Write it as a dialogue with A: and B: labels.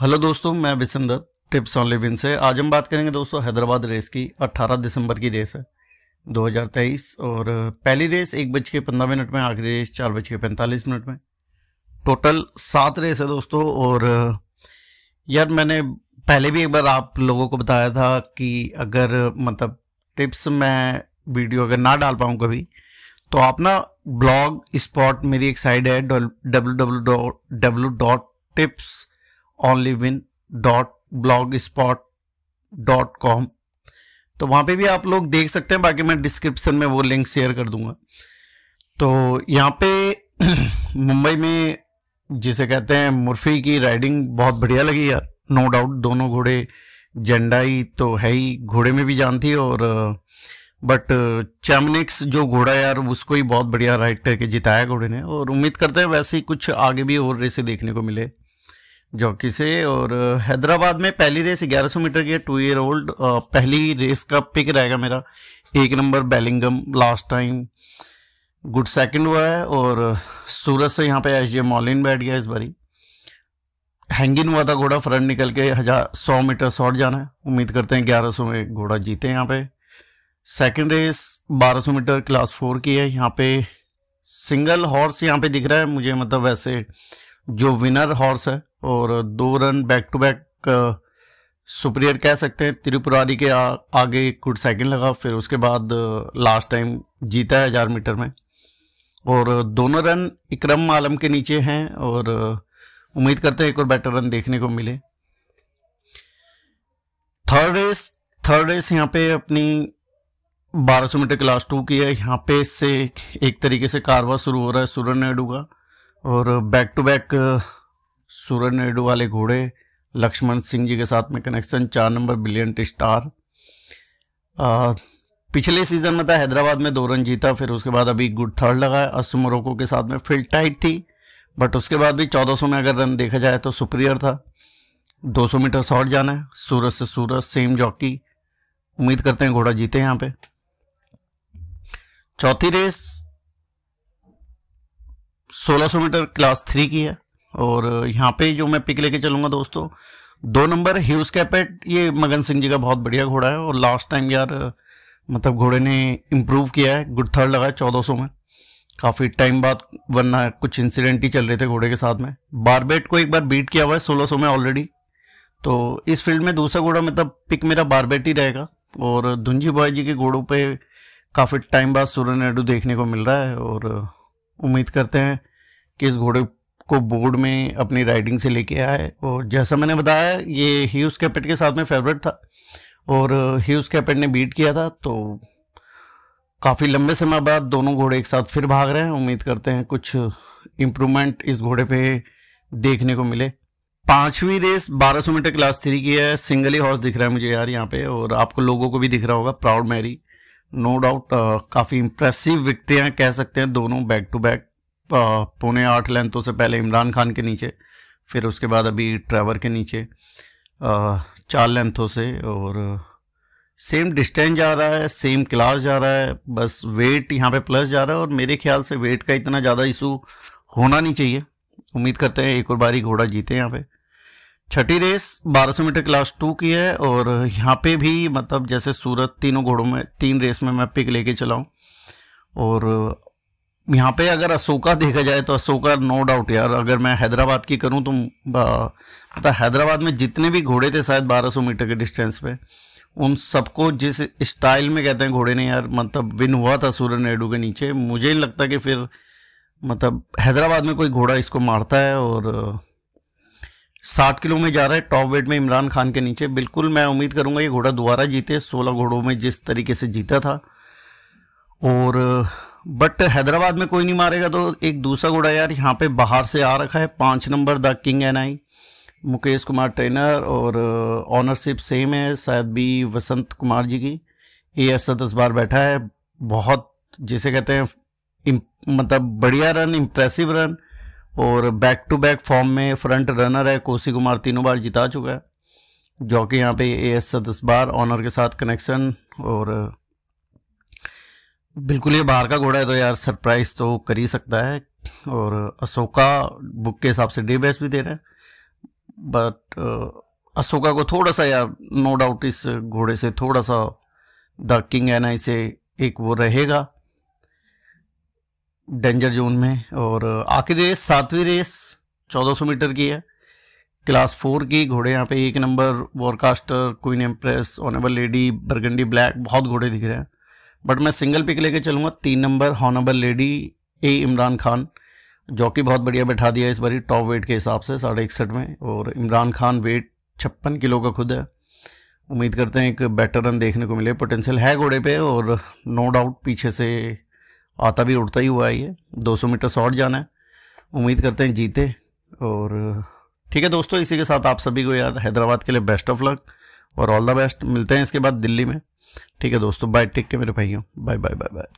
A: hello दोस्तों मैं Bishan Dutt tips on living से आज हम बात करेंगे दोस्तों हैदराबाद रेस की 18 दिसंबर की रेस है 2023 और पहली रेस एक बज के पंद्रह मिनट में आखिरी रेस चार बज के पैंतालीस मिनट में टोटल सात रेस है दोस्तों और यार मैंने पहले भी एक बार आप लोगों को बताया था कि अगर मतलब टिप्स मैं वीडियो अगर ना डाल पाऊँ कभी तो आप ना ब्लॉग स्पॉट मेरी एक साइड है W W dot tips onlywin.blogspot.com तो वहां पे भी आप लोग देख सकते हैं बाकी मैं डिस्क्रिप्शन में वो लिंक शेयर कर दूंगा तो यहाँ पे मुंबई में जिसे कहते हैं मुर्फी की राइडिंग बहुत बढ़िया लगी यार नो डाउट दोनों घोड़े जेंडाई तो है ही घोड़े में भी जानती है और बट चैमनिक्स जो घोड़ा यार उसको ही बहुत बढ़िया राइड करके जिताया घोड़े ने और उम्मीद करते हैं वैसे ही कुछ आगे भी और रेसे देखने को मिले जॉकी से और हैदराबाद में पहली रेस 1100 मीटर की टू ईयर ओल्ड पहली रेस का पिक रहेगा मेरा एक number Bellingham last time good second हुआ है और सूरत से यहाँ पे एच जे मॉलिन बैठ गया इस बारी हैंगिन हुआ था घोड़ा फ्रंट निकल के हजार सौ मीटर शॉर्ट जाना है उम्मीद करते हैं ग्यारह सौ में घोड़ा जीते यहाँ पे सेकंड रेस बारह सौ मीटर क्लास फोर की है यहाँ पे सिंगल हॉर्स यहाँ पे दिख रहा है मुझे मतलब वैसे जो विनर हॉर्स है और दो run back to back superior कह सकते हैं त्रिपुरारी के आ, आगे एक गुड सेकेंड लगा फिर उसके बाद लास्ट टाइम जीता है हज़ार मीटर में और दोनों रन इकरम आलम के नीचे हैं और उम्मीद करते हैं एक और बेटर रन देखने को मिले थर्ड रेस थर्ड रेस यहाँ पे अपनी 1200 मीटर क्लास टू की है यहाँ पे इससे एक तरीके से कारवा शुरू हो रहा है सूरन नायडू का और back to back Suraj Naidu वाले घोड़े लक्ष्मण सिंह जी के साथ में कनेक्शन चार नंबर ब्रिलियंट स्टार पिछले सीज़न में था हैदराबाद में दो रन जीता फिर उसके बाद अभी गुड थर्ड लगाया असम रोको के साथ में फील्ड टाइट थी बट उसके बाद भी 1400 में अगर रन देखा जाए तो सुप्रियर था 200 मीटर शॉर्ट जाना है सूरज से सूरज सेम जॉकी उम्मीद करते हैं घोड़ा जीते यहाँ पे चौथी रेस 1600 मीटर क्लास थ्री की है और यहाँ पे जो मैं पिक लेके चलूँगा दोस्तों दो नंबर ह्यूज कैपेट ये मगन सिंह जी का बहुत बढ़िया घोड़ा है और लास्ट टाइम यार मतलब घोड़े ने इम्प्रूव किया है गुड थर्ड लगा है चौदह में काफ़ी टाइम बाद वरना कुछ इंसिडेंट ही चल रहे थे घोड़े के साथ में बारबेट को एक बार बीट किया हुआ है सोलह में ऑलरेडी तो इस फील्ड में दूसरा घोड़ा मतलब पिक मेरा बारबेट ही रहेगा और धुंझी बॉय जी के घोड़ों पे काफ़ी टाइम बाद सूर्य नायडू देखने को मिल रहा है और उम्मीद करते हैं कि इस घोड़े को बोर्ड में अपनी राइडिंग से लेके आए और जैसा मैंने बताया ये ह्यूज कैपेट के साथ में फेवरेट था और ह्यूज कैपेट ने बीट किया था तो काफ़ी लंबे समय बाद दोनों घोड़े एक साथ फिर भाग रहे हैं उम्मीद करते हैं कुछ इम्प्रूवमेंट इस घोड़े पे देखने को मिले पांचवी रेस 1200 मीटर क्लास थ्री की है सिंगल ही हॉर्स दिख रहा है मुझे यार यहाँ पे और आपको लोगों को भी दिख रहा होगा प्राउड मैरी नो डाउट काफ़ी इंप्रेसिव विकटियाँ कह सकते हैं दोनों बैक टू बैक पौने आठ लेंथों से पहले इमरान खान के नीचे फिर उसके बाद अभी ट्रेवर के नीचे uh, चार लेंथों से और सेम uh, डिस्टेंस जा रहा है सेम क्लास जा रहा है बस वेट यहाँ पे प्लस जा रहा है और मेरे ख्याल से वेट का इतना ज़्यादा इशू होना नहीं चाहिए उम्मीद करते हैं एक और बारी घोड़ा जीते यहाँ पे छठी रेस 1200 मीटर क्लास टू की है और यहाँ पे भी मतलब जैसे सूरत तीनों घोड़ों में तीन रेस में मैं पिक लेके चलाऊ और यहाँ पे अगर अशोका देखा जाए तो अशोका नो डाउट यार अगर मैं हैदराबाद की करूँ तो मतलब हैदराबाद में जितने भी घोड़े थे शायद 1200 मीटर के डिस्टेंस पे उन सबको जिस स्टाइल में कहते हैं घोड़े ने यार मतलब विन हुआ था सूर्य नायडू के नीचे मुझे नहीं लगता कि फिर मतलब हैदराबाद में कोई घोड़ा इसको मारता है और सात किलो में जा रहा है टॉप वेट में इमरान खान के नीचे बिल्कुल मैं उम्मीद करूंगा ये घोड़ा दोबारा जीते सोलह घोड़ों में जिस तरीके से जीता था और बट हैदराबाद में कोई नहीं मारेगा तो एक दूसरा घोड़ा यार यहाँ पे बाहर से आ रखा है पाँच number the king and I Mukesh Kumar trainer और ऑनरशिप सेम है शायद भी वसंत कुमार जी की ए एस दस बार बैठा है बहुत जिसे कहते हैं मतलब बढ़िया रन इम्प्रेसिव रन और बैक टू बैक फॉर्म में फ्रंट रनर है कोसी कुमार तीनों बार जिता चुका है जो कि यहाँ पे ए एस सदस्य बार ऑनर के साथ कनेक्शन और बिल्कुल ये बाहर का घोड़ा है तो यार सरप्राइज तो कर ही सकता है और अशोका बुक के हिसाब से डे बेस्ट भी दे रहे हैं बट अशोका को थोड़ा सा यार नो डाउट इस घोड़े से थोड़ा सा द किंग एन आई से एक वो रहेगा डेंजर जोन में और आखिरी रेस सातवीं रेस 1400 मीटर की है क्लास फोर की घोड़े यहाँ पे एक number Warcaster queen empress honourable lady burgundy black बहुत घोड़े दिख रहे हैं बट मैं सिंगल पिक लेके चलूँगा तीन number honourable lady A Imran Khan jockey बहुत बढ़िया बैठा दिया इस बारी टॉप वेट के हिसाब से साढ़े इकसठ में और इमरान खान वेट छप्पन किलो का खुद है उम्मीद करते हैं एक बेटर रन देखने को मिले पोटेंशियल है घोड़े पे और नो डाउट पीछे से आता भी उड़ता ही हुआ है ये 200 मीटर शॉर्ट जाना है उम्मीद करते हैं जीते और ठीक है दोस्तों इसी के साथ आप सभी को यार हैदराबाद के लिए बेस्ट ऑफ लक और ऑल द बेस्ट मिलते हैं इसके बाद दिल्ली में ठीक है दोस्तों बाय टेक के मेरे भाइयों बाय बाय बाय बाय